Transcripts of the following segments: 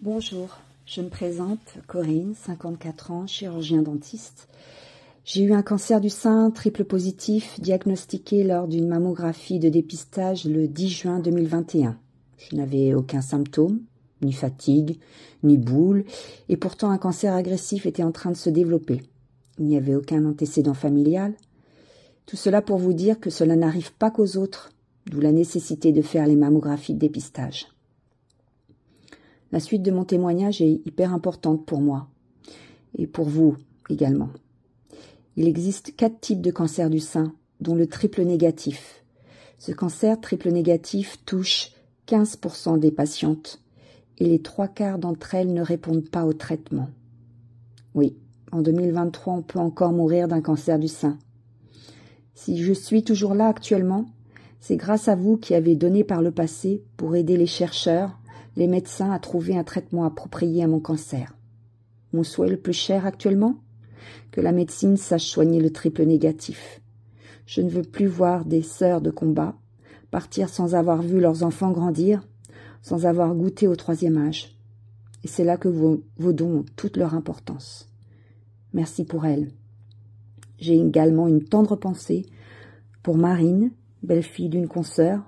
Bonjour, je me présente, Corinne, 54 ans, chirurgien dentiste. J'ai eu un cancer du sein triple positif diagnostiqué lors d'une mammographie de dépistage le 10 juin 2021. Je n'avais aucun symptôme, ni fatigue, ni boule, et pourtant un cancer agressif était en train de se développer. Il n'y avait aucun antécédent familial. Tout cela pour vous dire que cela n'arrive pas qu'aux autres, d'où la nécessité de faire les mammographies de dépistage. La suite de mon témoignage est hyper importante pour moi et pour vous également. Il existe quatre types de cancer du sein, dont le triple négatif. Ce cancer triple négatif touche 15% des patientes et les trois quarts d'entre elles ne répondent pas au traitement. Oui, en 2023, on peut encore mourir d'un cancer du sein. Si je suis toujours là actuellement, c'est grâce à vous qui avez donné par le passé pour aider les chercheurs, les médecins à trouver un traitement approprié à mon cancer. Mon souhait le plus cher actuellement Que la médecine sache soigner le triple négatif. Je ne veux plus voir des sœurs de combat partir sans avoir vu leurs enfants grandir, sans avoir goûté au troisième âge. Et c'est là que vos, vos dons ont toute leur importance. Merci pour elles. J'ai également une tendre pensée pour Marine, belle-fille d'une consoeur,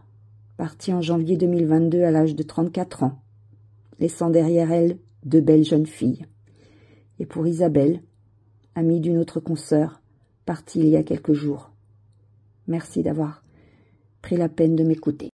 partie en janvier 2022 à l'âge de 34 ans, laissant derrière elle deux belles jeunes filles. Et pour Isabelle, amie d'une autre consoeur, partie il y a quelques jours. Merci d'avoir pris la peine de m'écouter.